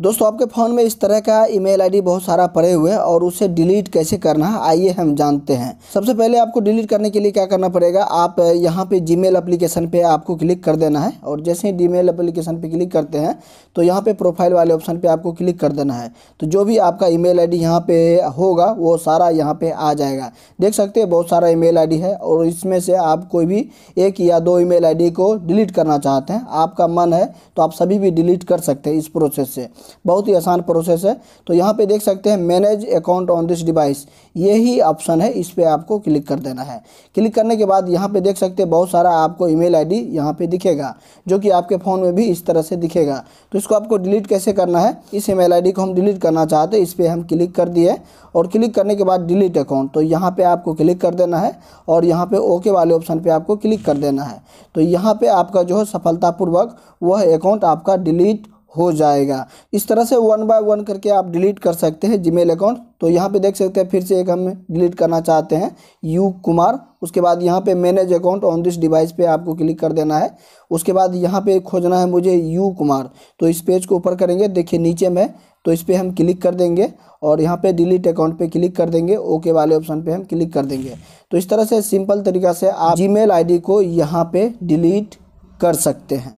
दोस्तों आपके फ़ोन में इस तरह का ईमेल आईडी बहुत सारा पड़े हुए हैं और उसे डिलीट कैसे करना है आइए हम जानते हैं सबसे पहले आपको डिलीट करने के लिए क्या करना पड़ेगा आप यहाँ पे जीमेल एप्लीकेशन पे आपको क्लिक कर देना है और जैसे ही जीमेल एप्लीकेशन पे क्लिक करते हैं तो यहाँ पे प्रोफाइल वाले ऑप्शन पर आपको क्लिक कर देना है तो जो भी आपका ई मेल आई यहाँ पे होगा वो सारा यहाँ पर आ जाएगा देख सकते हैं बहुत सारा ई आई है और इसमें से आप कोई भी एक या दो ई आई को डिलीट करना चाहते हैं आपका मन है तो आप सभी भी डिलीट कर सकते हैं इस प्रोसेस से बहुत ही आसान प्रोसेस है तो यहाँ पे देख सकते हैं manage account on this device यही ऑप्शन है इस पर आपको क्लिक कर देना है क्लिक करने के बाद यहाँ पे देख सकते हैं बहुत सारा आपको ईमेल आईडी यहाँ पे दिखेगा जो कि आपके फ़ोन में भी इस तरह से दिखेगा तो इसको आपको डिलीट कैसे करना है इस आई डी को हम डिलीट करना चाहते हैं इस पर हम क्लिक कर दिए और क्लिक करने के बाद डिलीट अकाउंट तो यहाँ पे आपको क्लिक कर देना है और यहाँ पे ओके वाले ऑप्शन पे आपको क्लिक कर देना है तो यहाँ पे आपका जो है सफलतापूर्वक वह अकाउंट आपका डिलीट हो जाएगा इस तरह से वन बाय वन करके आप डिलीट कर सकते हैं जीमेल अकाउंट तो यहाँ पे देख सकते हैं फिर से एक हम डिलीट करना चाहते हैं यू कुमार उसके बाद यहाँ पे manage account on this device पे आपको क्लिक कर देना है उसके बाद यहाँ पे खोजना है मुझे यू कुमार तो इस पेज को ऊपर करेंगे देखिए नीचे में तो इस पर हम क्लिक कर देंगे और यहाँ पे डिलीट अकाउंट पे क्लिक कर देंगे ओके वाले ऑप्शन पे हम क्लिक कर देंगे तो इस तरह से सिंपल तरीका से आप जी मेल को यहाँ पे डिलीट कर सकते हैं